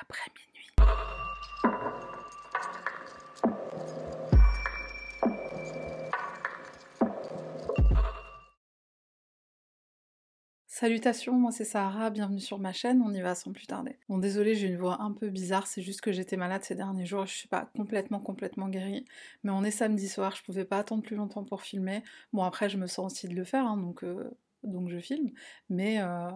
après minuit. Salutations, moi c'est Sarah, bienvenue sur ma chaîne, on y va sans plus tarder. Bon désolé, j'ai une voix un peu bizarre, c'est juste que j'étais malade ces derniers jours, je suis pas complètement complètement guérie, mais on est samedi soir, je pouvais pas attendre plus longtemps pour filmer. Bon après je me sens aussi de le faire, hein, donc, euh, donc je filme, mais euh,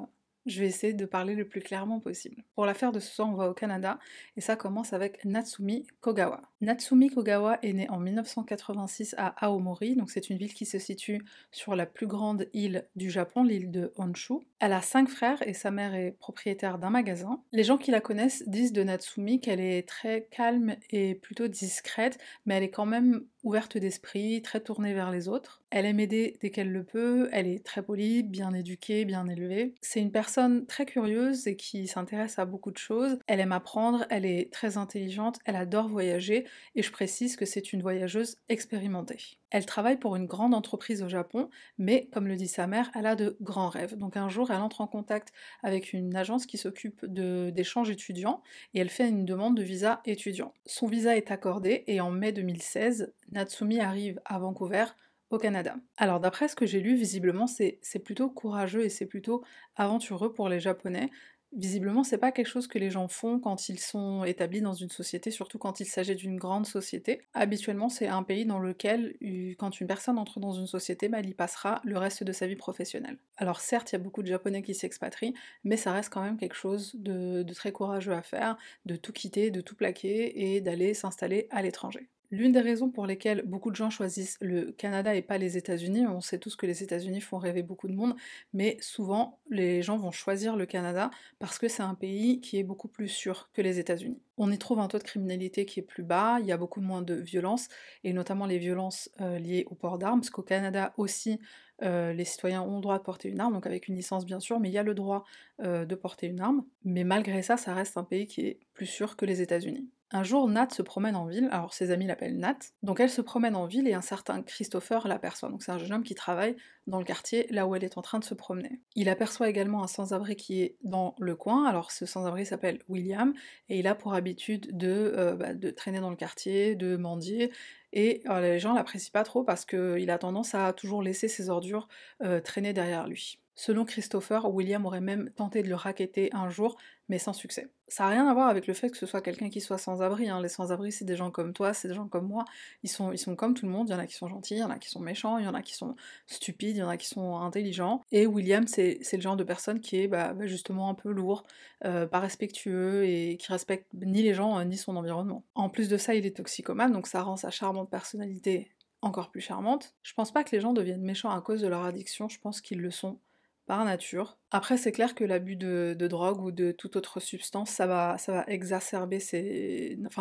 je vais essayer de parler le plus clairement possible. Pour l'affaire de ce soir, on va au Canada et ça commence avec Natsumi Kogawa. Natsumi Kogawa est née en 1986 à Aomori, donc c'est une ville qui se situe sur la plus grande île du Japon, l'île de Honshu. Elle a cinq frères et sa mère est propriétaire d'un magasin. Les gens qui la connaissent disent de Natsumi qu'elle est très calme et plutôt discrète, mais elle est quand même ouverte d'esprit, très tournée vers les autres. Elle aime aider dès qu'elle le peut, elle est très polie, bien éduquée, bien élevée. C'est une personne très curieuse et qui s'intéresse à beaucoup de choses. Elle aime apprendre, elle est très intelligente, elle adore voyager et je précise que c'est une voyageuse expérimentée. Elle travaille pour une grande entreprise au Japon, mais comme le dit sa mère, elle a de grands rêves. Donc un jour, elle entre en contact avec une agence qui s'occupe d'échanges étudiants et elle fait une demande de visa étudiant. Son visa est accordé et en mai 2016, Natsumi arrive à Vancouver au Canada. Alors d'après ce que j'ai lu, visiblement c'est plutôt courageux et c'est plutôt aventureux pour les Japonais. Visiblement, c'est pas quelque chose que les gens font quand ils sont établis dans une société, surtout quand il s'agit d'une grande société. Habituellement, c'est un pays dans lequel, quand une personne entre dans une société, bah, elle y passera le reste de sa vie professionnelle. Alors certes, il y a beaucoup de Japonais qui s'expatrient, mais ça reste quand même quelque chose de très courageux à faire, de tout quitter, de tout plaquer et d'aller s'installer à l'étranger. L'une des raisons pour lesquelles beaucoup de gens choisissent le Canada et pas les États-Unis, on sait tous que les États-Unis font rêver beaucoup de monde, mais souvent les gens vont choisir le Canada parce que c'est un pays qui est beaucoup plus sûr que les États-Unis. On y trouve un taux de criminalité qui est plus bas, il y a beaucoup moins de violences, et notamment les violences euh, liées au port d'armes, parce qu'au Canada aussi, euh, les citoyens ont le droit de porter une arme, donc avec une licence bien sûr, mais il y a le droit euh, de porter une arme. Mais malgré ça, ça reste un pays qui est plus sûr que les États-Unis. Un jour, Nat se promène en ville, alors ses amis l'appellent Nat, donc elle se promène en ville et un certain Christopher l'aperçoit, donc c'est un jeune homme qui travaille dans le quartier là où elle est en train de se promener. Il aperçoit également un sans-abri qui est dans le coin, alors ce sans-abri s'appelle William, et il a pour habitude de, euh, bah, traîner dans le quartier, de mendier, et euh, les gens l'apprécient pas trop parce qu'il a tendance à toujours laisser ses ordures euh, traîner derrière lui. Selon Christopher, William aurait même tenté de le raqueter un jour mais sans succès. Ça n'a rien à voir avec le fait que ce soit quelqu'un qui soit sans-abri. Hein. Les sans-abri, c'est des gens comme toi, c'est des gens comme moi. Ils sont, ils sont comme tout le monde. Il y en a qui sont gentils, il y en a qui sont méchants, il y en a qui sont stupides, il y en a qui sont intelligents. Et William, c'est le genre de personne qui est bah, bah, justement un peu lourd, euh, pas respectueux et qui respecte ni les gens euh, ni son environnement. En plus de ça, il est toxicomane, donc ça rend sa charmante personnalité encore plus charmante. Je pense pas que les gens deviennent méchants à cause de leur addiction, je pense qu'ils le sont par nature. Après, c'est clair que l'abus de, drogue ou de toute autre substance, ça va, exacerber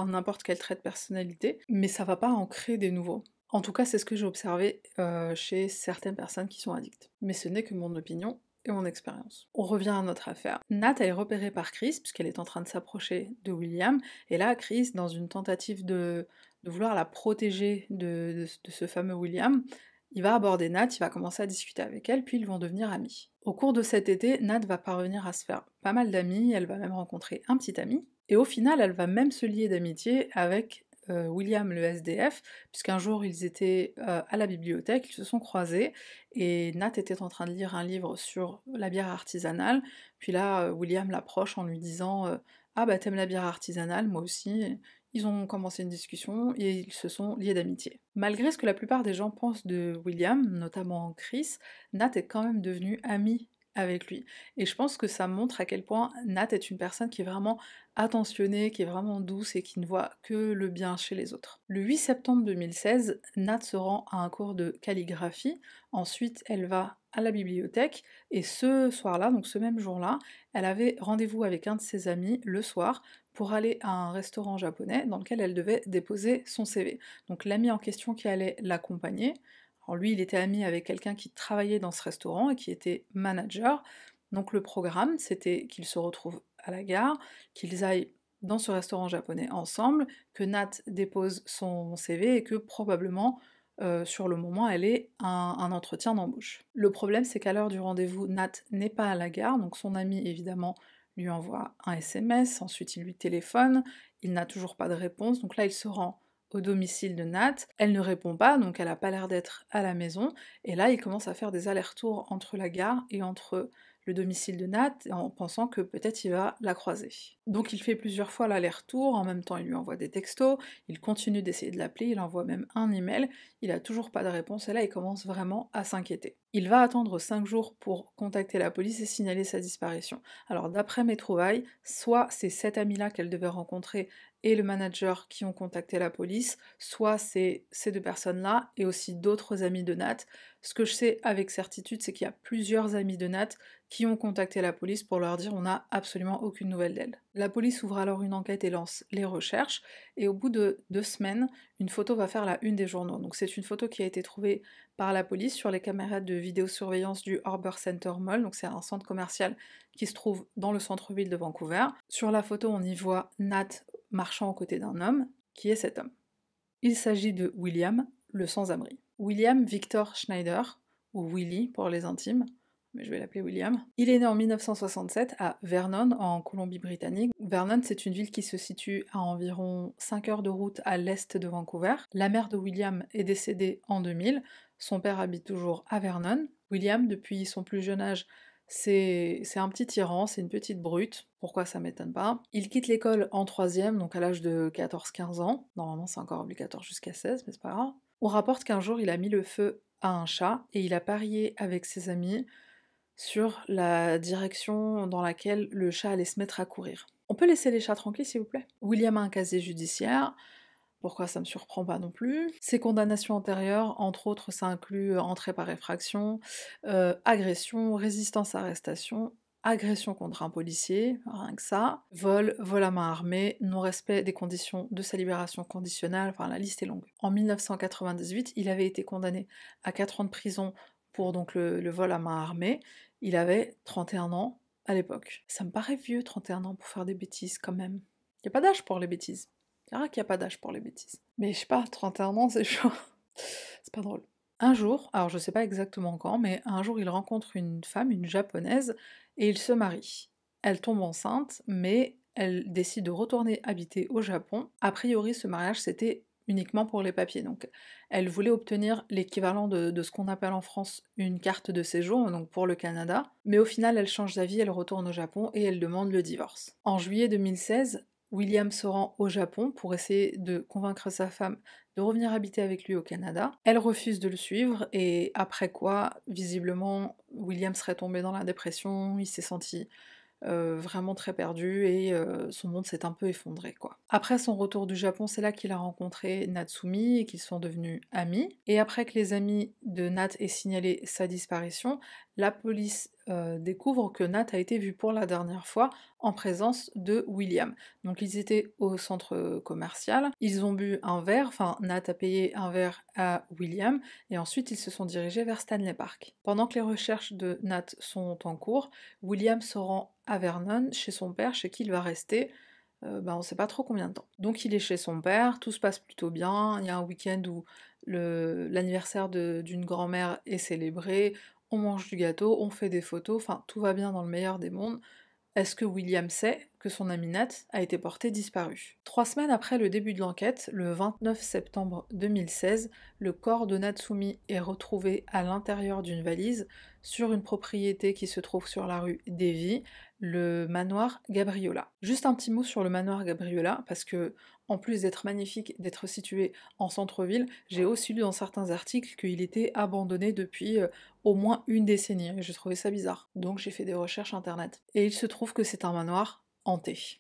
n'importe quel trait de personnalité, mais ça va pas en créer des nouveaux. En tout cas, c'est ce que j'ai observé euh, chez certaines personnes qui sont addictes. Mais ce n'est que mon opinion et mon expérience. On revient à notre affaire. Nat est repérée par Chris, puisqu'elle est en train de s'approcher de William, et là, Chris, dans une tentative de, vouloir la protéger de ce fameux William, il va aborder Nat, il va commencer à discuter avec elle, puis ils vont devenir amis. Au cours de cet été, Nat va parvenir à se faire pas mal d'amis, elle va même rencontrer un petit ami, et au final, elle va même se lier d'amitié avec euh, William le SDF, puisqu'un jour ils étaient euh, à la bibliothèque, ils se sont croisés, et Nat était en train de lire un livre sur la bière artisanale, puis là, euh, William l'approche en lui disant Ah bah t'aimes la bière artisanale, moi aussi, ils ont commencé une discussion et ils se sont liés d'amitié. Malgré ce que la plupart des gens pensent de William, notamment Chris, Nat est quand même devenue amie avec lui. Et je pense que ça montre à quel point Nat est une personne qui est vraiment attentionnée, qui est vraiment douce et qui ne voit que le bien chez les autres. Le 8 septembre 2016, Nat se rend à un cours de calligraphie. Ensuite, elle va à la bibliothèque et ce soir-là, donc ce même jour-là, elle avait rendez-vous avec un de ses amis le soir pour aller à un restaurant japonais dans lequel elle devait déposer son CV. Donc l'ami en question qui allait l'accompagner, lui il était ami avec quelqu'un qui travaillait dans ce restaurant et qui était manager. Donc le programme c'était qu'ils se retrouvent à la gare, qu'ils aillent dans ce restaurant japonais ensemble, que Nat dépose son CV et que probablement euh, sur le moment, elle est un, un entretien d'embauche. Le problème, c'est qu'à l'heure du rendez-vous, Nat n'est pas à la gare, donc son ami, évidemment, lui envoie un SMS, ensuite il lui téléphone, il n'a toujours pas de réponse, donc là, il se rend au domicile de Nat, elle ne répond pas, donc elle n'a pas l'air d'être à la maison, et là, il commence à faire des allers-retours entre la gare et entre le domicile de Nat en pensant que peut-être il va la croiser. Donc il fait plusieurs fois l'aller-retour, en même temps il lui envoie des textos, il continue d'essayer de l'appeler, il envoie même un email, il a toujours pas de réponse et là il commence vraiment à s'inquiéter. Il va attendre cinq jours pour contacter la police et signaler sa disparition. Alors d'après mes trouvailles, soit c'est cet ami-là qu'elle devait rencontrer et le manager qui ont contacté la police, soit c'est ces deux personnes-là et aussi d'autres amis de Nat. Ce que je sais avec certitude, c'est qu'il y a plusieurs amis de Nat qui ont contacté la police pour leur dire on n'a absolument aucune nouvelle d'elle. La police ouvre alors une enquête et lance les recherches, et au bout de deux semaines, une photo va faire la une des journaux. Donc c'est une photo qui a été trouvée par la police sur les caméras de vidéosurveillance du Harbor Center Mall, donc c'est un centre commercial qui se trouve dans le centre-ville de Vancouver. Sur la photo, on y voit Nat marchant aux côtés d'un homme. Qui est cet homme Il s'agit de William, le sans-abri. William Victor Schneider, ou Willy pour les intimes, mais je vais l'appeler William. Il est né en 1967 à Vernon, en Colombie-Britannique. Vernon, c'est une ville qui se situe à environ 5 heures de route à l'est de Vancouver. La mère de William est décédée en 2000. Son père habite toujours à Vernon. William, depuis son plus jeune âge, c'est un petit tyran, c'est une petite brute, pourquoi ça m'étonne pas. Il quitte l'école en troisième, donc à l'âge de 14-15 ans. Normalement c'est encore obligatoire jusqu'à 16, mais c'est pas grave. On rapporte qu'un jour il a mis le feu à un chat et il a parié avec ses amis sur la direction dans laquelle le chat allait se mettre à courir. On peut laisser les chats tranquilles, s'il vous plaît William a un casier judiciaire. Pourquoi ça me surprend pas non plus Ses condamnations antérieures, entre autres, ça inclut euh, entrée par effraction, euh, agression, résistance à arrestation, agression contre un policier, rien que ça, vol, vol à main armée, non-respect des conditions de sa libération conditionnelle, enfin la liste est longue. En 1998, il avait été condamné à 4 ans de prison pour donc le, vol à main armée. Il avait 31 ans à l'époque. Ça me paraît vieux, 31 ans, pour faire des bêtises quand même. Il n'y a pas d'âge pour les bêtises. Il y qu'il n'y a pas d'âge pour les bêtises. Mais je sais pas, 31 ans, c'est chaud. c'est pas drôle. Un jour, alors je ne sais pas exactement quand, mais un jour il rencontre une femme, une japonaise, et il se marie Elle tombe enceinte, mais elle décide de retourner habiter au Japon. A priori, ce mariage c'était uniquement pour les papiers. Donc elle voulait obtenir l'équivalent de, ce qu'on appelle en France une carte de séjour, donc pour le Canada, mais au final elle change d'avis, elle retourne au Japon et elle demande le divorce. En juillet 2016, William se rend au Japon pour essayer de convaincre sa femme de revenir habiter avec lui au Canada. Elle refuse de le suivre et après quoi, visiblement, William serait tombé dans la dépression, il s'est senti euh, vraiment très perdu et euh, son monde s'est un peu effondré quoi. Après son retour du Japon, c'est là qu'il a rencontré Natsumi et qu'ils sont devenus amis. Et après que les amis de Nat aient signalé sa disparition, la police euh, découvrent que Nat a été vu pour la dernière fois en présence de William. Donc ils étaient au centre commercial, ils ont bu un verre, enfin Nat a payé un verre à William, et ensuite ils se sont dirigés vers Stanley Park. Pendant que les recherches de Nat sont en cours, William se rend à Vernon chez son père, chez qui il va rester. Euh, ben, on ne sait pas trop combien de temps. Donc il est chez son père, tout se passe plutôt bien, il y a un week-end où l'anniversaire d'une grand-mère est célébré, on mange du gâteau, on fait des photos, enfin tout va bien dans le meilleur des mondes. Est-ce que William sait que son ami Nat a été porté disparu. Trois semaines après le début de l'enquête, le 29 septembre 2016, le corps de Natsumi est retrouvé à l'intérieur d'une valise sur une propriété qui se trouve sur la rue Devi, le manoir Gabriola. Juste un petit mot sur le manoir Gabriola, parce que en plus d'être magnifique, d'être situé en centre-ville, j'ai aussi lu dans certains articles qu'il était abandonné depuis euh, au moins une décennie. J'ai trouvé ça bizarre. Donc j'ai fait des recherches internet. Et il se trouve que c'est un manoir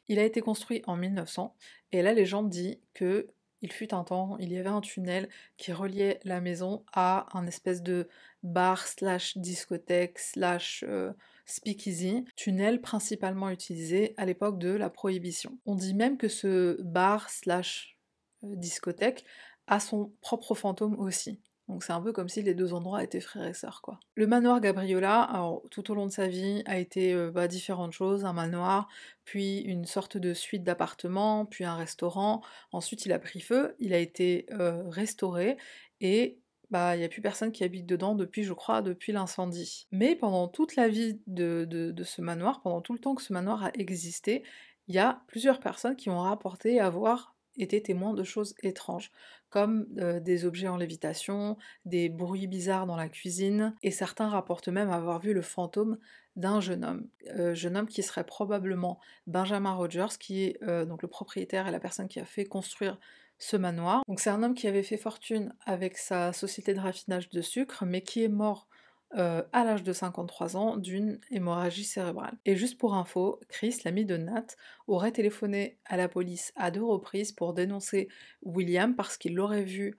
il a été construit en 1900 et la légende dit que il fut un temps, il y avait un tunnel qui reliait la maison à un espèce de bar slash discothèque slash euh, speakeasy, tunnel principalement utilisé à l'époque de la prohibition. On dit même que ce bar slash euh, discothèque a son propre fantôme aussi. Donc c'est un peu comme si les deux endroits étaient frères et sœurs quoi. Le manoir Gabriola, tout au long de sa vie, a été euh, bah, différentes choses, un manoir, puis une sorte de suite d'appartements, puis un restaurant. Ensuite il a pris feu, il a été euh, restauré et bah il n'y a plus personne qui habite dedans depuis je crois depuis l'incendie. Mais pendant toute la vie de, de, de ce manoir, pendant tout le temps que ce manoir a existé, il y a plusieurs personnes qui ont rapporté avoir étaient témoins de choses étranges, comme des objets en lévitation, des bruits bizarres dans la cuisine, et certains rapportent même avoir vu le fantôme d'un jeune homme, jeune homme qui serait probablement Benjamin Rogers, qui est donc le propriétaire et la personne qui a fait construire ce manoir. Donc c'est un homme qui avait fait fortune avec sa société de raffinage de sucre, mais qui est mort euh, à l'âge de 53 ans d'une hémorragie cérébrale. Et juste pour info, Chris, l'ami de Nat, aurait téléphoné à la police à deux reprises pour dénoncer William parce qu'il l'aurait vu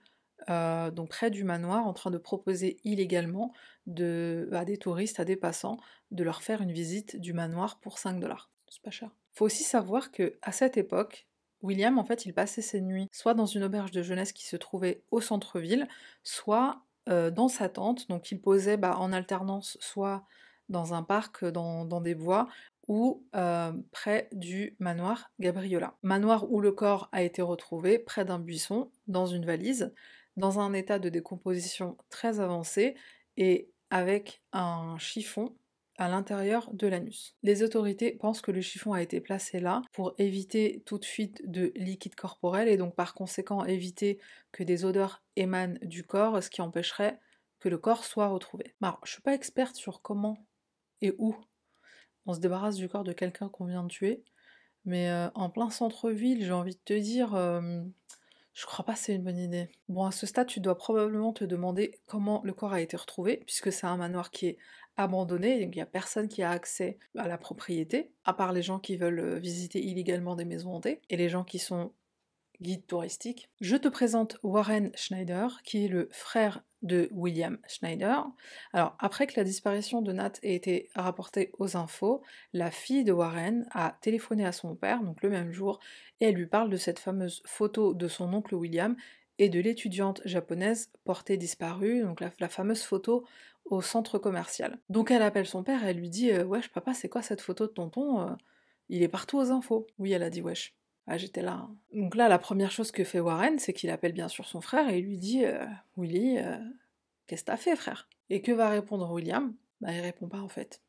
euh, donc près du manoir en train de proposer illégalement à des touristes, à des passants, de leur faire une visite du manoir pour 5 dollars. C'est pas cher. Faut aussi savoir que à cette époque, William, en fait, il passait ses nuits soit dans une auberge de jeunesse qui se trouvait au centre-ville, soit euh, dans sa tente. Donc il posait bah, en alternance soit dans un parc, euh, dans, des bois, ou euh, près du manoir Gabriola. Manoir où le corps a été retrouvé près d'un buisson, dans une valise, dans un état de décomposition très avancé et avec un chiffon à l'intérieur de l'anus. Les autorités pensent que le chiffon a été placé là pour éviter toute fuite de liquide corporel et donc par conséquent éviter que des odeurs émanent du corps, ce qui empêcherait que le corps soit retrouvé. Alors, je suis pas experte sur comment et où on se débarrasse du corps de quelqu'un qu'on vient de tuer, mais euh, en plein centre-ville, j'ai envie de te dire, euh, je crois pas c'est une bonne idée. Bon, à ce stade, tu dois probablement te demander comment le corps a été retrouvé, puisque c'est un manoir qui est abandonné, donc il n'y a personne qui a accès à la propriété, à part les gens qui veulent euh, visiter illégalement des maisons hantées, et les gens qui sont guide touristique. Je te présente Warren Schneider, qui est le frère de William Schneider. Alors, après que la disparition de Nat ait été rapportée aux infos, la fille de Warren a téléphoné à son père, donc le même jour, et elle lui parle de cette fameuse photo de son oncle William et de l'étudiante japonaise portée disparue, donc la, fameuse photo au centre commercial. Donc elle appelle son père, et elle lui dit euh, Wesh, papa, c'est quoi cette photo de tonton euh Il est partout aux infos. Oui, elle a dit Wesh. Ah, j'étais là. Hein. Donc là, la première chose que fait Warren, c'est qu'il appelle bien sûr son frère et il lui dit euh, Willy, euh, qu'est-ce que t'as fait, frère Et que va répondre William Bah, il répond pas en fait.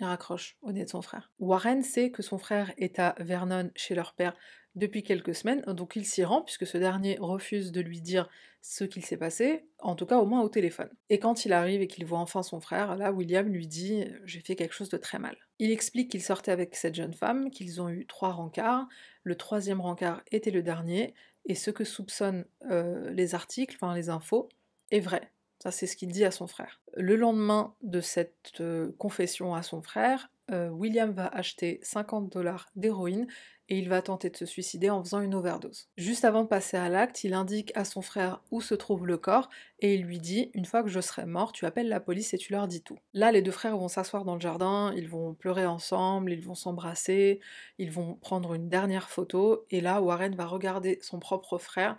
Il raccroche au nez de son frère. Warren sait que son frère est à Vernon chez leur père depuis quelques semaines, euh, donc il s'y rend puisque ce dernier refuse de lui dire ce qu'il s'est passé, en tout cas au moins au téléphone. Et quand il arrive et qu'il voit enfin son frère, là William lui dit j'ai fait quelque chose de très mal. Il explique qu'il sortait avec cette jeune femme, qu'ils ont eu trois rencarts, le troisième rencard était le dernier, et ce que soupçonnent euh, les articles, enfin les infos, est vrai. Ça, c'est ce qu'il dit à son frère. Le lendemain de cette euh, confession à son frère, euh, William va acheter 50 dollars d'héroïne et il va tenter de se suicider en faisant une overdose. Juste avant de passer à l'acte, il indique à son frère où se trouve le corps et il lui dit Une fois que je serai mort, tu appelles la police et tu leur dis tout. Là, les deux frères vont s'asseoir dans le jardin, ils vont pleurer ensemble, ils vont s'embrasser, ils vont prendre une dernière photo et là, Warren va regarder son propre frère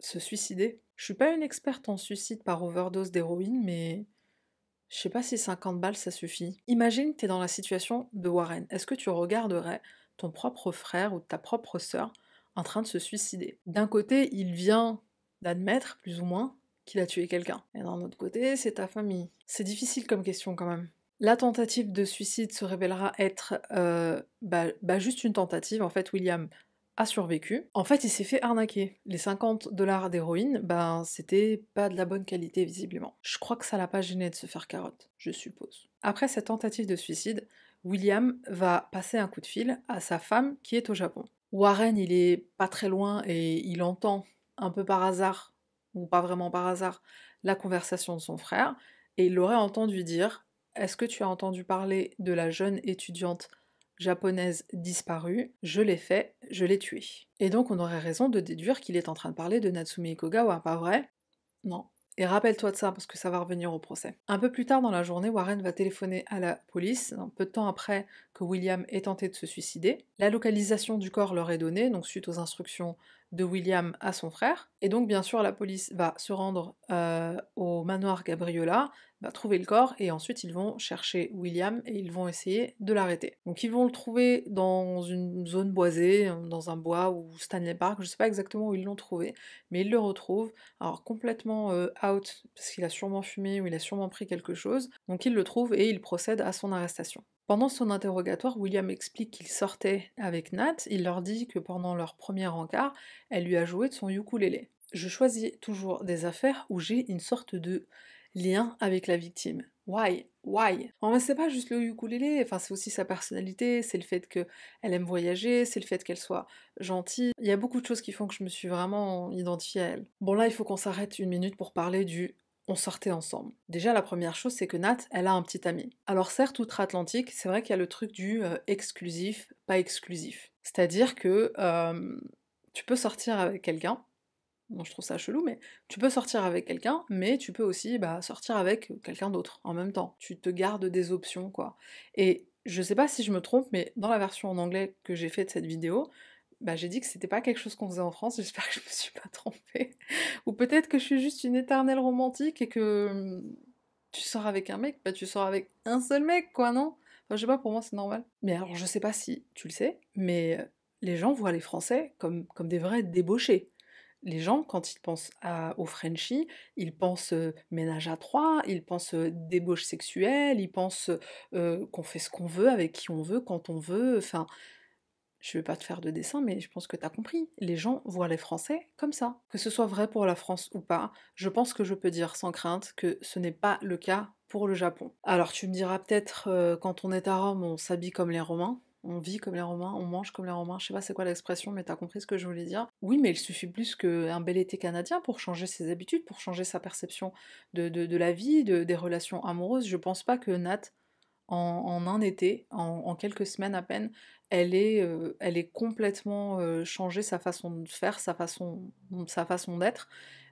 se suicider. Je suis pas une experte en suicide par overdose d'héroïne, mais je sais pas si 50 balles ça suffit. Imagine que es dans la situation de Warren. Est-ce que tu regarderais ton propre frère ou ta propre sœur en train de se suicider D'un côté, il vient d'admettre, plus ou moins, qu'il a tué quelqu'un. Et d'un autre côté, c'est ta famille. C'est difficile comme question quand même. La tentative de suicide se révélera être euh, bah, bah, juste une tentative. En fait, William a survécu. En fait, il s'est fait arnaquer. Les 50 dollars d'héroïne, ben, c'était pas de la bonne qualité visiblement. Je crois que ça l'a pas gêné de se faire carotte, je suppose. Après cette tentative de suicide, William va passer un coup de fil à sa femme qui est au Japon. Warren, il est pas très loin et il entend un peu par hasard, ou pas vraiment par hasard, la conversation de son frère et il l'aurait entendu dire Est-ce que tu as entendu parler de la jeune étudiante japonaise disparue, je l'ai fait, je l'ai tué. Et donc on aurait raison de déduire qu'il est en train de parler de Natsume Ikogawa, pas vrai Non. Et rappelle-toi de ça parce que ça va revenir au procès. Un peu plus tard dans la journée, Warren va téléphoner à la police, un peu de temps après que William ait tenté de se suicider. La localisation du corps leur est donnée, donc suite aux instructions de William à son frère. Et donc, bien sûr, la police va se rendre euh, au manoir Gabriola, va trouver le corps, et ensuite ils vont chercher William et ils vont essayer de l'arrêter. Donc, ils vont le trouver dans une zone boisée, dans un bois ou Stanley Park, je ne sais pas exactement où ils l'ont trouvé, mais ils le retrouvent, alors complètement euh, out, parce qu'il a sûrement fumé ou il a sûrement pris quelque chose. Donc, ils le trouvent et ils procèdent à son arrestation. Pendant son interrogatoire, William explique qu'il sortait avec Nat. Il leur dit que pendant leur premier encart, elle lui a joué de son ukulélé. Je choisis toujours des affaires où j'ai une sorte de lien avec la victime. Why Why En mais c'est pas juste le ukulélé, enfin, c'est aussi sa personnalité, c'est le fait qu'elle aime voyager, c'est le fait qu'elle soit gentille. Il y a beaucoup de choses qui font que je me suis vraiment identifiée à elle. Bon, là, il faut qu'on s'arrête une minute pour parler du on sortait ensemble. Déjà, la première chose, c'est que Nat, elle a un petit ami. Alors certes, outre-Atlantique, c'est vrai qu'il y a le truc du euh, exclusif, pas exclusif. C'est-à-dire que euh, tu peux sortir avec quelqu'un, Bon, je trouve ça chelou, mais tu peux sortir avec quelqu'un, mais tu peux aussi bah, sortir avec quelqu'un d'autre en même temps. Tu te gardes des options, quoi. Et je sais pas si je me trompe, mais dans la version en anglais que j'ai faite de cette vidéo, bah, j'ai dit que c'était pas quelque chose qu'on faisait en France, j'espère que je me suis pas trompée. Ou peut-être que je suis juste une éternelle romantique et que mm, tu sors avec un mec, bah tu sors avec un seul mec, quoi, non Enfin, je sais pas, pour moi c'est normal. Mais alors, je sais pas si tu le sais, mais les gens voient les Français comme, comme des vrais débauchés. Les gens, quand ils pensent au Frenchie, ils pensent euh, ménage à trois, ils pensent euh, débauche sexuelle, ils pensent euh, qu'on fait ce qu'on veut, avec qui on veut, quand on veut, enfin je ne vais pas te faire de dessin, mais je pense que tu as compris. Les gens voient les Français comme ça. Que ce soit vrai pour la France ou pas, je pense que je peux dire sans crainte que ce n'est pas le cas pour le Japon. Alors tu me diras peut-être euh, quand on est à Rome, on s'habille comme les Romains, on vit comme les Romains, on mange comme les Romains, je sais pas c'est quoi l'expression, mais as compris ce que je voulais dire. Oui, mais il suffit plus qu'un bel été canadien pour changer ses habitudes, pour changer sa perception de, la vie, de, des relations amoureuses. Je pense pas que Nat en, un été, en, quelques semaines à peine, elle est, euh, elle est complètement euh, changée sa façon de faire, sa façon, sa façon d'être.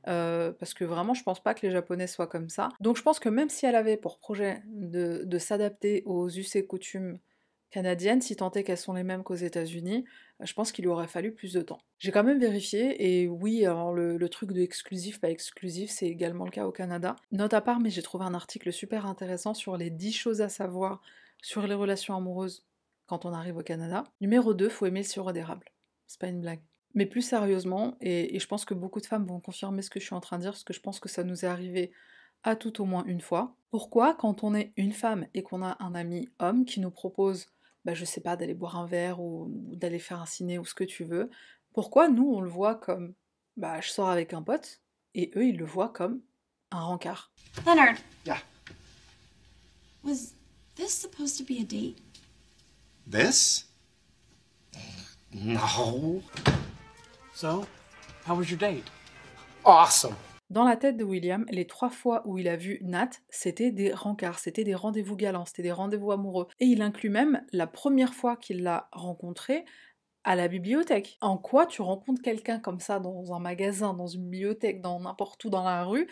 Euh, parce que vraiment, je pense pas que les Japonais soient comme ça. Donc, je pense que même si elle avait pour projet de, de s'adapter aux us et coutumes canadiennes, si tant est qu'elles sont les mêmes qu'aux États-Unis, je pense qu'il lui aurait fallu plus de temps. J'ai quand même vérifié, et oui, alors le, truc de exclusif, pas exclusif, c'est également le cas au Canada. Note à part, mais j'ai trouvé un article super intéressant sur les 10 choses à savoir sur les relations amoureuses quand on arrive au Canada. Numéro 2, faut aimer le sirop d'érable. C'est pas une blague. Mais plus sérieusement, et, et, je pense que beaucoup de femmes vont confirmer ce que je suis en train de dire, parce que je pense que ça nous est arrivé à tout au moins une fois. Pourquoi, quand on est une femme et qu'on a un ami homme qui nous propose bah, je sais pas, d'aller boire un verre ou, d'aller faire un ciné ou ce que tu veux. Pourquoi nous, on le voit comme bah, je sors avec un pote et eux, ils le voient comme un rencard Leonard. Yeah. Was this supposed to be a date? This? No. So, how was your date? Awesome. Dans la tête de William, les trois fois où il a vu Nat, c'était des rencarts, c'était des rendez-vous galants, c'était des rendez-vous amoureux. Et il inclut même la première fois qu'il l'a rencontré à la bibliothèque. En quoi tu rencontres quelqu'un comme ça dans un magasin, dans une bibliothèque, dans n'importe où dans la rue,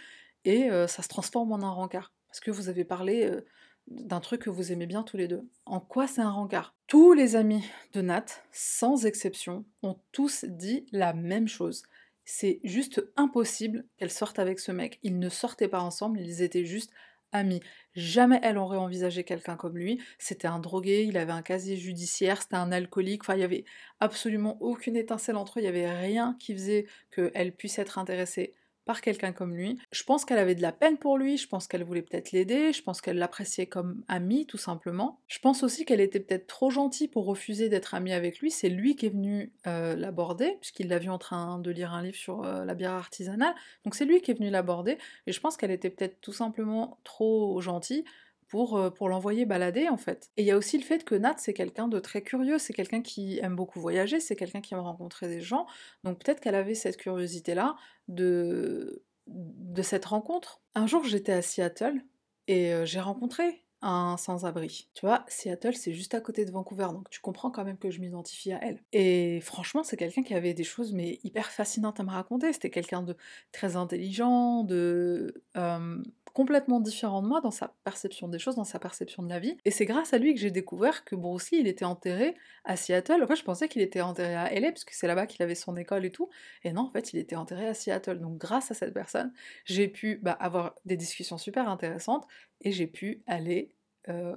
et euh, ça se transforme en un rancard Parce que vous avez parlé euh, d'un truc que vous aimez bien tous les deux. En quoi c'est un rancard Tous les amis de Nat, sans exception, ont tous dit la même chose c'est juste impossible qu'elle sorte avec ce mec. Ils ne sortaient pas ensemble, ils étaient juste amis. Jamais elle aurait envisagé quelqu'un comme lui. C'était un drogué, il avait un casier judiciaire, c'était un alcoolique. Enfin, il y avait absolument aucune étincelle entre eux. Il y avait rien qui faisait qu'elle puisse être intéressée par quelqu'un comme lui. Je pense qu'elle avait de la peine pour lui, je pense qu'elle voulait peut-être l'aider, je pense qu'elle l'appréciait comme amie, tout simplement. Je pense aussi qu'elle était peut-être trop gentille pour refuser d'être amie avec lui, c'est lui qui est venu euh, l'aborder, puisqu'il l'a vu en train de lire un livre sur euh, la bière artisanale, donc c'est lui qui est venu l'aborder, et je pense qu'elle était peut-être tout simplement trop gentille euh, pour, l'envoyer balader en fait. Et il y a aussi le fait que Nat c'est quelqu'un de très curieux, c'est quelqu'un qui aime beaucoup voyager, c'est quelqu'un qui aime rencontrer des gens, donc peut-être qu'elle avait cette curiosité-là de, de cette rencontre. Un jour j'étais à Seattle et euh, j'ai rencontré un sans-abri. Tu vois, Seattle, c'est juste à côté de Vancouver, donc tu comprends quand même que je m'identifie à elle. Et franchement, c'est quelqu'un qui avait des choses mais hyper fascinantes à me raconter. C'était quelqu'un de très intelligent, de euh, complètement différent de moi dans sa perception des choses, dans sa perception de la vie. Et c'est grâce à lui que j'ai découvert que Bruce aussi, il était enterré à Seattle. En fait, je pensais qu'il était enterré à LA, parce c'est là-bas qu'il avait son école et tout. Et non, en fait, il était enterré à Seattle. Donc grâce à cette personne, j'ai pu bah, avoir des discussions super intéressantes et j'ai pu aller... Euh,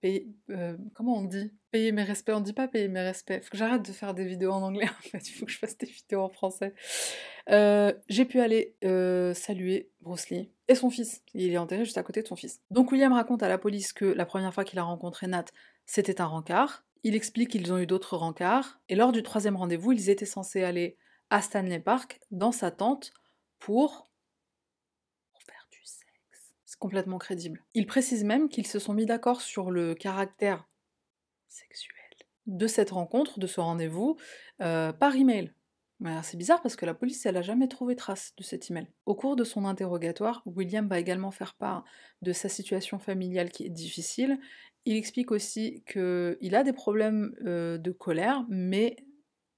payer, euh, comment on dit Payer mes respects, on dit pas payer mes respects. Faut que j'arrête de faire des vidéos en anglais en fait, il faut que je fasse des vidéos en français. Euh, j'ai pu aller euh, saluer Bruce Lee et son fils. Il est enterré juste à côté de son fils. Donc William raconte à la police que la première fois qu'il a rencontré Nat, c'était un rencard. Il explique qu'ils ont eu d'autres rancards et lors du troisième rendez-vous, ils étaient censés aller à Stanley Park dans sa tente pour complètement crédible. Il précise même qu'ils se sont mis d'accord sur le caractère sexuel de cette rencontre, de ce rendez-vous, euh, par email. C'est bizarre parce que la police, elle n'a jamais trouvé trace de cet email. Au cours de son interrogatoire, William va également faire part de sa situation familiale qui est difficile. Il explique aussi qu'il a des problèmes euh, de colère, mais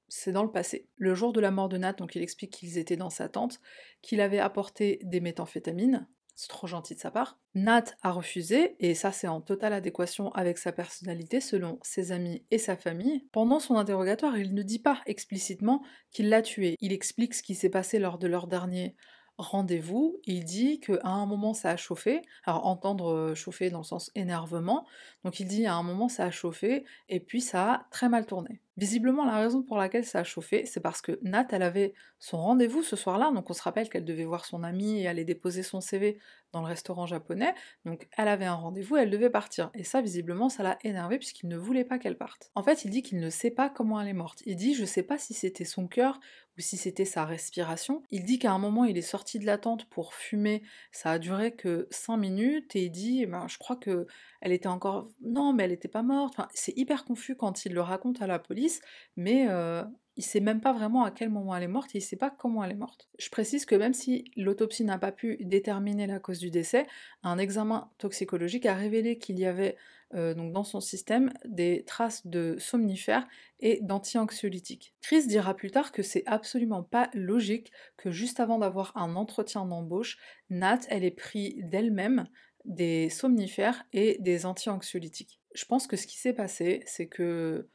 c'est dans le passé. Le jour de la mort de Nat, donc il explique qu'ils étaient dans sa tente, qu'il avait apporté des méthamphétamines, c'est trop gentil de sa part. Nat a refusé, et ça c'est en totale adéquation avec sa personnalité selon ses amis et sa famille. Pendant son interrogatoire, il ne dit pas explicitement qu'il l'a tué. Il explique ce qui s'est passé lors de leur dernier rendez-vous, il dit qu'à un moment ça a chauffé, alors entendre euh, chauffer dans le sens énervement, donc il dit à un moment ça a chauffé et puis ça a très mal tourné. Visiblement, la raison pour laquelle ça a chauffé, c'est parce que Nat, elle avait son rendez-vous ce soir-là, donc on se rappelle qu'elle devait voir son amie et aller déposer son CV dans le restaurant japonais, donc elle avait un rendez-vous, elle devait partir. Et ça, visiblement, ça l'a énervé puisqu'il ne voulait pas qu'elle parte. En fait, il dit qu'il ne sait pas comment elle est morte. Il dit, je sais pas si c'était son cœur ou si c'était sa respiration. Il dit qu'à un moment, il est sorti de la tente pour fumer, ça a duré que 5 minutes, et il dit, eh ben, je crois que elle était encore. Non, mais elle n'était pas morte. c'est hyper confus quand il le raconte à la police, mais il euh, il sait même pas vraiment à quel moment elle est morte, et il sait pas comment elle est morte. Je précise que même si l'autopsie n'a pas pu déterminer la cause du décès, un examen toxicologique a révélé qu'il y avait euh, donc dans son système des traces de somnifères et d'anti-anxiolytiques. Chris dira plus tard que c'est absolument pas logique que juste avant d'avoir un entretien d'embauche, Nat elle est pris d'elle-même des somnifères et des anti-anxiolytiques. Je pense que ce qui s'est passé, c'est que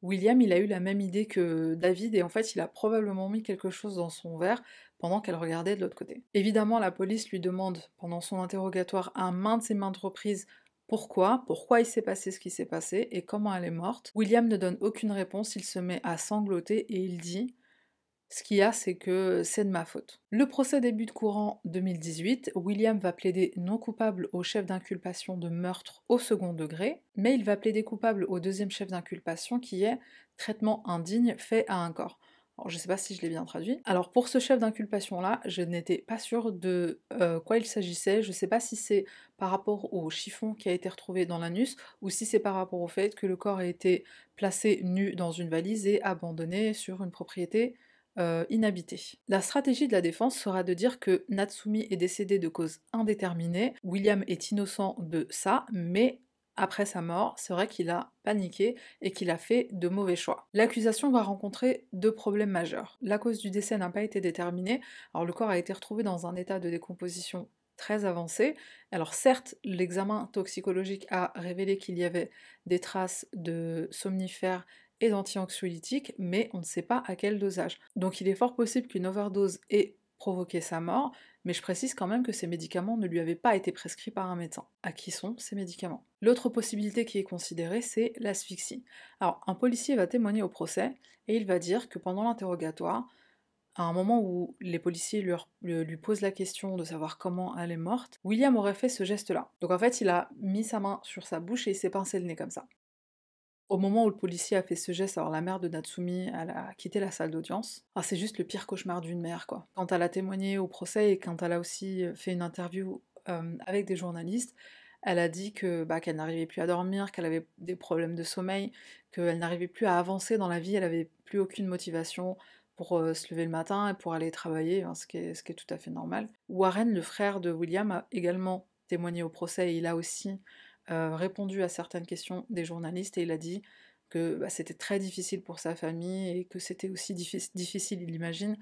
William, il a eu la même idée que David et en fait, il a probablement mis quelque chose dans son verre pendant qu'elle regardait de l'autre côté. Évidemment, la police lui demande pendant son interrogatoire à maintes et maintes reprises pourquoi, pourquoi il s'est passé ce qui s'est passé et comment elle est morte. William ne donne aucune réponse, il se met à sangloter et il dit ce qu'il y a, c'est que c'est de ma faute. Le procès débute courant 2018. William va plaider non coupable au chef d'inculpation de meurtre au second degré, mais il va plaider coupable au deuxième chef d'inculpation qui est traitement indigne fait à un corps. Alors, je ne sais pas si je l'ai bien traduit. Alors pour ce chef d'inculpation-là, je n'étais pas sûre de euh, quoi il s'agissait. Je ne sais pas si c'est par rapport au chiffon qui a été retrouvé dans l'anus ou si c'est par rapport au fait que le corps a été placé nu dans une valise et abandonné sur une propriété euh, inhabité. La stratégie de la défense sera de dire que Natsumi est décédé de cause indéterminée, William est innocent de ça, mais après sa mort, c'est vrai qu'il a paniqué et qu'il a fait de mauvais choix. L'accusation va rencontrer deux problèmes majeurs. La cause du décès n'a pas été déterminée, alors le corps a été retrouvé dans un état de décomposition très avancé. Alors certes, l'examen toxicologique a révélé qu'il y avait des traces de somnifères et danti mais on ne sait pas à quel dosage. Donc il est fort possible qu'une overdose ait provoqué sa mort, mais je précise quand même que ces médicaments ne lui avaient pas été prescrits par un médecin. À qui sont ces médicaments L'autre possibilité qui est considérée, c'est l'asphyxie. Alors un policier va témoigner au procès et il va dire que pendant l'interrogatoire, à un moment où les policiers lui, lui, posent la question de savoir comment elle est morte, William aurait fait ce geste-là. Donc en fait, il a mis sa main sur sa bouche et il s'est pincé le nez comme ça. Au moment où le policier a fait ce geste, alors la mère de Natsumi, elle a quitté la salle d'audience. Ah, c'est juste le pire cauchemar d'une mère, quoi. Quand elle a témoigné au procès et quand elle a aussi euh, fait une interview euh, avec des journalistes, elle a dit que bah, qu'elle n'arrivait plus à dormir, qu'elle avait des problèmes de sommeil, qu'elle n'arrivait plus à avancer dans la vie, elle n'avait plus aucune motivation pour euh, se lever le matin et pour aller travailler, hein, ce, qui est, ce qui est tout à fait normal. Warren, le frère de William, a également témoigné au procès et il a aussi répondu à certaines questions des journalistes et il a dit que bah, c'était très difficile pour sa famille et que c'était aussi difficile, il imagine,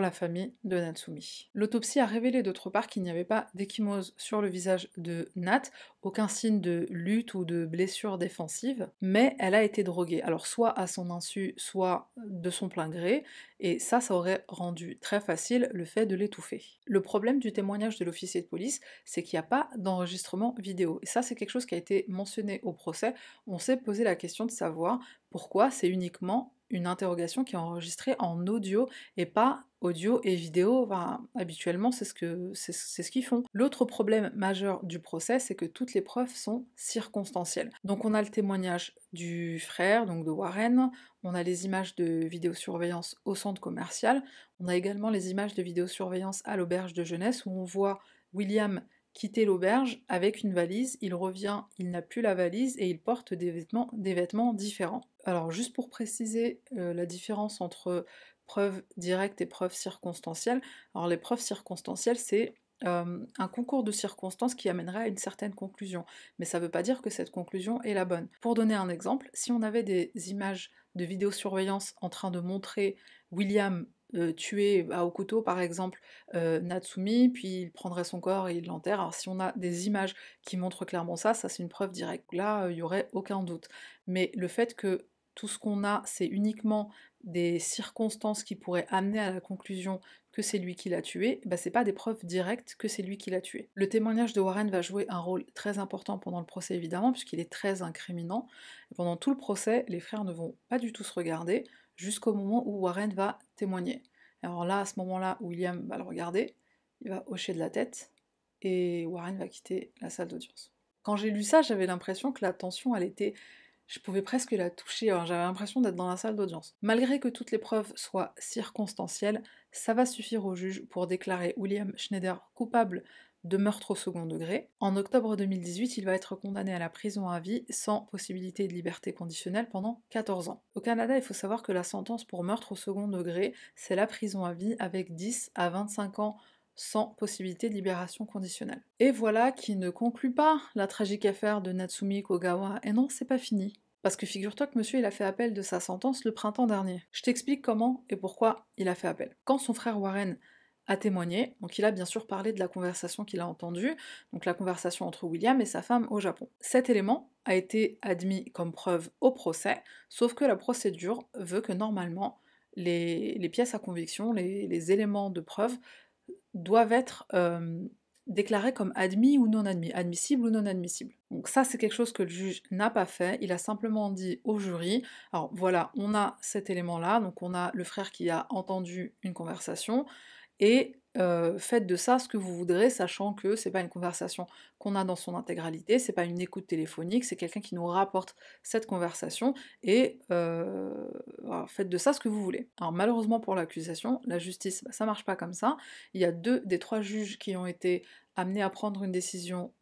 la famille de Natsumi. L'autopsie a révélé d'autre part qu'il n'y avait pas d'échymose sur le visage de Nat, aucun signe de lutte ou de blessure défensive, mais elle a été droguée, alors soit à son insu, soit de son plein gré, et ça, ça aurait rendu très facile le fait de l'étouffer. Le problème du témoignage de l'officier de police, c'est qu'il n'y a pas d'enregistrement vidéo, et ça, c'est quelque chose qui a été mentionné au procès. On s'est posé la question de savoir pourquoi c'est uniquement une interrogation qui est enregistrée en audio et pas audio et vidéo. habituellement, c'est ce qu'ils ce font. L'autre problème majeur du procès, c'est que toutes les preuves sont circonstancielles. Donc on a le témoignage du frère, donc de Warren, on a les images de vidéosurveillance au centre commercial, on a également les images de vidéosurveillance à l'auberge de jeunesse où on voit William quitter l'auberge avec une valise, il revient, il n'a plus la valise et il porte des vêtements, des vêtements différents. Alors juste pour préciser euh, la différence entre preuve directe et preuve circonstancielle, alors les preuves circonstancielles c'est euh, un concours de circonstances qui amènerait à une certaine conclusion, mais ça ne veut pas dire que cette conclusion est la bonne. Pour donner un exemple, si on avait des images de vidéosurveillance en train de montrer William euh, tuer à au couteau par exemple euh, Natsumi, puis il prendrait son corps et il l'enterre. Alors si on a des images qui montrent clairement ça, ça c'est une preuve directe. Là, euh, il y n'y aurait aucun doute. Mais le fait que tout ce qu'on a, c'est uniquement des circonstances qui pourraient amener à la conclusion que c'est lui qui l'a tué, bah c'est pas des preuves directes que c'est lui qui l'a tué. Le témoignage de Warren va jouer un rôle très important pendant le procès évidemment, puisqu'il est très incriminant. pendant tout le procès, les frères ne vont pas du tout se regarder, jusqu'au moment où Warren va témoigner. Alors là, à ce moment-là, William va le regarder, il va hocher de la tête, et Warren va quitter la salle d'audience. Quand j'ai lu ça, j'avais l'impression que la tension, elle était... Je pouvais presque la toucher, hein. j'avais l'impression d'être dans la salle d'audience. Malgré que toutes les preuves soient circonstancielles, ça va suffire au juge pour déclarer William Schneider coupable de meurtre au second degré. En octobre 2018, il va être condamné à la prison à vie sans possibilité de liberté conditionnelle pendant 14 ans. Au Canada, il faut savoir que la sentence pour meurtre au second degré, c'est la prison à vie avec 10 à 25 ans sans possibilité de libération conditionnelle. Et voilà qui ne conclut pas la tragique affaire de Natsumi Kogawa. Et non, c'est pas fini. Parce que figure-toi que monsieur, il a fait appel de sa sentence le printemps dernier. Je t'explique comment et pourquoi il a fait appel. Quand son frère Warren a témoigné. Donc il a bien sûr parlé de la conversation qu'il a entendue, donc la conversation entre William et sa femme au Japon. Cet élément a été admis comme preuve au procès, sauf que la procédure veut que normalement les, pièces à conviction, les, éléments de preuve doivent être euh, déclarés comme admis ou non admis, admissibles ou non admissibles. Donc ça c'est quelque chose que le juge n'a pas fait, il a simplement dit au jury, alors voilà, on a cet élément-là, donc on a le frère qui a entendu une conversation, et faites de ça ce que vous voudrez, sachant que c'est pas une conversation qu'on a dans son intégralité, c'est pas une écoute téléphonique, c'est quelqu'un qui nous rapporte cette conversation et faites de ça ce que vous voulez. Alors malheureusement pour l'accusation, la justice, bah, ça marche pas comme ça. Il y a deux des trois juges qui ont été amenés à prendre une décision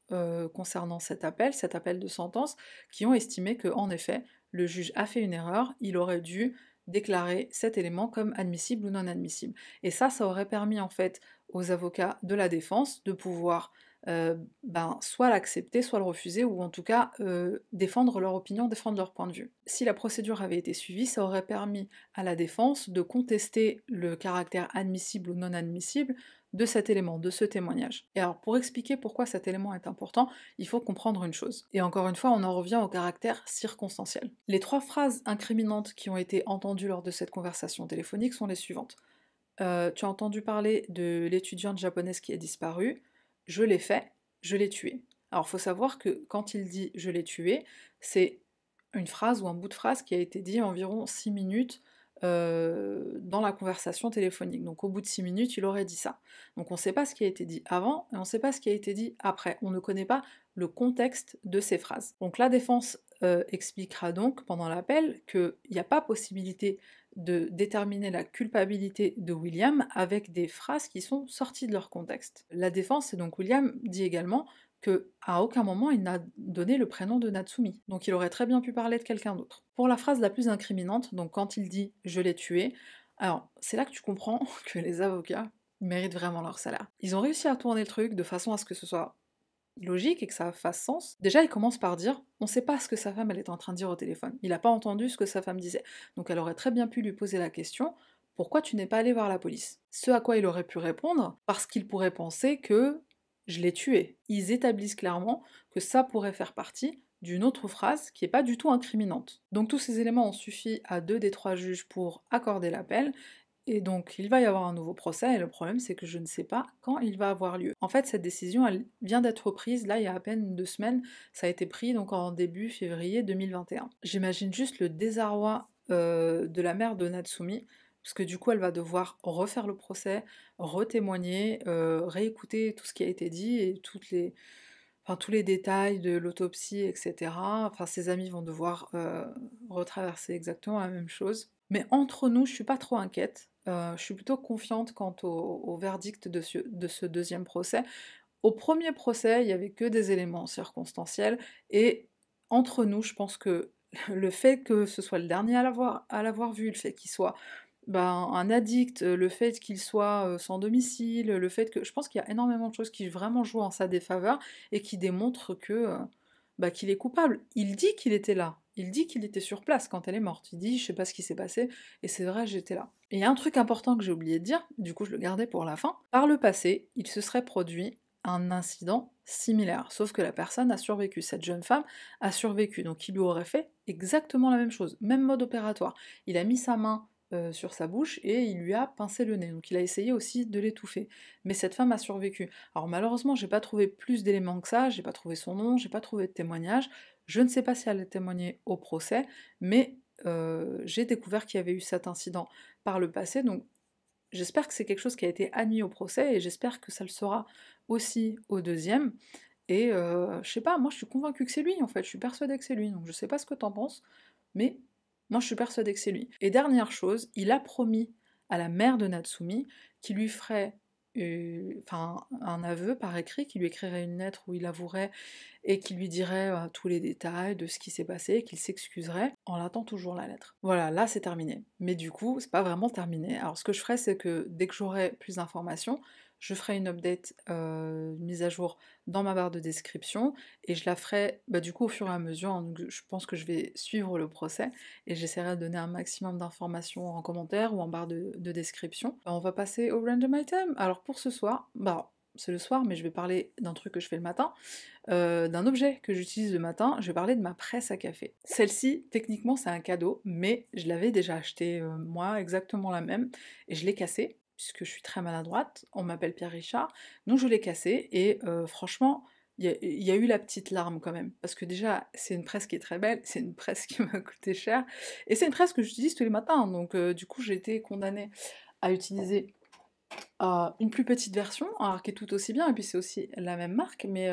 concernant cet appel, cet appel de sentence, qui ont estimé que en effet le juge a fait une erreur, il aurait dû déclarer cet élément comme admissible ou non admissible. Et ça, ça aurait permis en fait aux avocats de la défense de pouvoir euh, ben, soit l'accepter, soit le refuser, ou en tout cas euh, défendre leur opinion, défendre leur point de vue. Si la procédure avait été suivie, ça aurait permis à la défense de contester le caractère admissible ou non admissible de cet élément, de ce témoignage. Et alors pour expliquer pourquoi cet élément est important, il faut comprendre une chose. Et encore une fois, on en revient au caractère circonstanciel. Les trois phrases incriminantes qui ont été entendues lors de cette conversation téléphonique sont les suivantes. Euh, tu as entendu parler de l'étudiante japonaise qui a disparu, je l'ai fait, je l'ai tué. Alors faut savoir que quand il dit je l'ai tué, c'est une phrase ou un bout de phrase qui a été dit environ six minutes euh, dans la conversation téléphonique. Donc au bout de six minutes, il aurait dit ça. Donc on ne sait pas ce qui a été dit avant et on ne sait pas ce qui a été dit après. On ne connaît pas le contexte de ces phrases. Donc la défense euh, expliquera donc pendant l'appel qu'il n'y a pas possibilité de déterminer la culpabilité de William avec des phrases qui sont sorties de leur contexte. La défense, et donc William, dit également que à aucun moment il n'a donné le prénom de Natsumi, donc il aurait très bien pu parler de quelqu'un d'autre. Pour la phrase la plus incriminante, donc quand il dit je l'ai tué, alors c'est là que tu comprends que les avocats méritent vraiment leur salaire. Ils ont réussi à tourner le truc de façon à ce que ce soit logique et que ça fasse sens. Déjà, il commence par dire on sait pas ce que sa femme elle est en train de dire au téléphone. Il n'a pas entendu ce que sa femme disait. Donc elle aurait très bien pu lui poser la question pourquoi tu n'es pas allé voir la police Ce à quoi il aurait pu répondre parce qu'il pourrait penser que je l'ai tué. Ils établissent clairement que ça pourrait faire partie d'une autre phrase qui n'est pas du tout incriminante. Donc tous ces éléments ont suffi à deux des trois juges pour accorder l'appel, et donc il va y avoir un nouveau procès, et le problème c'est que je ne sais pas quand il va avoir lieu. En fait, cette décision, elle vient d'être prise, là, il y a à peine deux semaines, ça a été pris donc en début février 2021. J'imagine juste le désarroi euh, de la mère de Natsumi, parce que du coup, elle va devoir refaire le procès, retémoigner, euh, réécouter tout ce qui a été dit et toutes les, enfin, tous les détails de l'autopsie, etc. Enfin, ses amis vont devoir euh, retraverser exactement la même chose. Mais entre nous, je ne suis pas trop inquiète. Euh, je suis plutôt confiante quant au, verdict de ce, de ce deuxième procès. Au premier procès, il n'y avait que des éléments circonstanciels et entre nous, je pense que le fait que ce soit le dernier à l'avoir vu, le fait qu'il soit ben, un addict, euh, le fait qu'il soit euh, sans domicile, le fait que. Je pense qu'il y a énormément de choses qui vraiment jouent en sa défaveur et qui démontrent que euh, bah, qu'il est coupable. Il dit qu'il était là. Il dit qu'il était sur place quand elle est morte. Il dit je sais pas ce qui s'est passé et c'est vrai j'étais là. Et il y a un truc important que j'ai oublié de dire, du coup je le gardais pour la fin. Par le passé, il se serait produit un incident similaire, sauf que la personne a survécu, cette jeune femme a survécu, donc il lui aurait fait exactement la même chose, même mode opératoire. Il a mis sa main euh, sur sa bouche et il lui a pincé le nez. Donc il a essayé aussi de l'étouffer. Mais cette femme a survécu. Alors malheureusement, j'ai pas trouvé plus d'éléments que ça, j'ai pas trouvé son nom, j'ai pas trouvé de témoignage. Je ne sais pas si elle a témoigné au procès, mais euh, j'ai découvert qu'il y avait eu cet incident par le passé. Donc j'espère que c'est quelque chose qui a été admis au procès et j'espère que ça le sera aussi au deuxième. Et euh, je sais pas, moi je suis convaincue que c'est lui en fait, je suis persuadée que c'est lui. Donc je sais pas ce que t'en penses, mais moi, je suis persuadée que c'est lui. Et dernière chose, il a promis à la mère de Natsumi qu'il lui ferait euh, un aveu par écrit, qu'il lui écrirait une lettre où il avouerait et qu'il lui dirait euh, tous les détails de ce qui s'est passé qu'il s'excuserait en l'attendant toujours la lettre. Voilà, là c'est terminé. Mais du coup, c'est pas vraiment terminé. Alors ce que je ferai, c'est que dès que j'aurai plus d'informations, je ferai une update, euh, mise à jour dans ma barre de description et je la ferai bah, du coup au fur et à mesure. Hein, je pense que je vais suivre le procès et j'essaierai de donner un maximum d'informations en commentaire ou en barre de, description. Bah, on va passer au random item. Alors pour ce soir, bah c'est le soir, mais je vais parler d'un truc que je fais le matin, euh, d'un objet que j'utilise le matin, je vais parler de ma presse à café. Celle-ci, techniquement, c'est un cadeau, mais je l'avais déjà acheté, euh, moi, exactement la même, et je l'ai cassée puisque je suis très maladroite, on m'appelle Pierre Richard, donc je l'ai cassé, et euh, franchement, il y, a eu la petite larme quand même, parce que déjà, c'est une presse qui est très belle, c'est une presse qui m'a coûté cher, et c'est une presse que j'utilise tous les matins, donc euh, du coup, j'ai été condamnée à utiliser euh, une plus petite version, alors qui est tout aussi bien, et puis c'est aussi la même marque, mais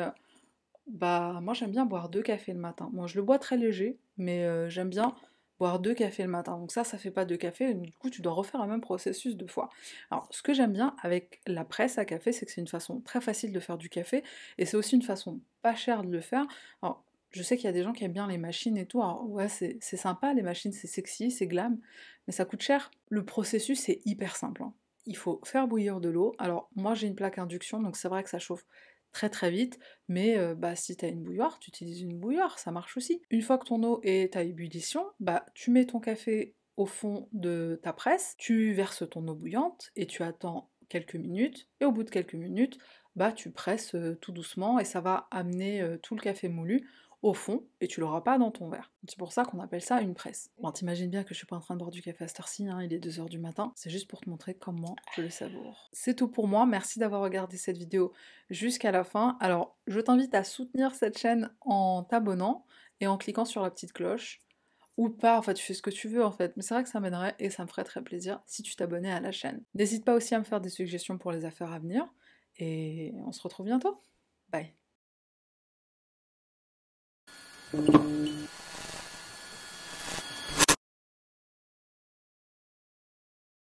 bah moi j'aime bien boire deux cafés le matin. Moi je le bois très léger, mais j'aime bien boire deux cafés le matin. Donc ça, ça fait pas deux cafés, du coup tu dois refaire le même processus deux fois. Alors ce que j'aime bien avec la presse à café, c'est que c'est une façon très facile de faire du café, et c'est aussi une façon pas chère de le faire. Alors je sais qu'il y a des gens qui aiment bien les machines et tout. Alors, ouais, c'est sympa, les machines, c'est sexy, c'est glam, mais ça coûte cher. Le processus est hyper simple. Hein. Il faut faire bouillir de l'eau. Alors, moi, j'ai une plaque induction, donc c'est vrai que ça chauffe très très vite, mais bah, si tu as une bouilloire, tu utilises une bouilloire, ça marche aussi. Une fois que ton eau est à ébullition, bah, tu mets ton café au fond de ta presse, tu verses ton eau bouillante et tu attends quelques minutes, et au bout de quelques minutes, bah, tu presses tout doucement et ça va amener tout le café moulu au fond et tu l'auras pas dans ton verre. C'est pour ça qu'on appelle ça une presse. Bon, t'imagines bien que je suis pas en train de boire du café à cette heure hein, il est 2h du matin. C'est juste pour te montrer comment je le savoure. C'est tout pour moi. Merci d'avoir regardé cette vidéo jusqu'à la fin. Alors, je t'invite à soutenir cette chaîne en t'abonnant et en cliquant sur la petite cloche ou pas, enfin tu fais ce que tu veux en fait. Mais c'est vrai que ça m'aiderait et ça me ferait très plaisir si tu t'abonnais à la chaîne. N'hésite pas aussi à me faire des suggestions pour les affaires à venir et on se retrouve bientôt. Bye Thank you.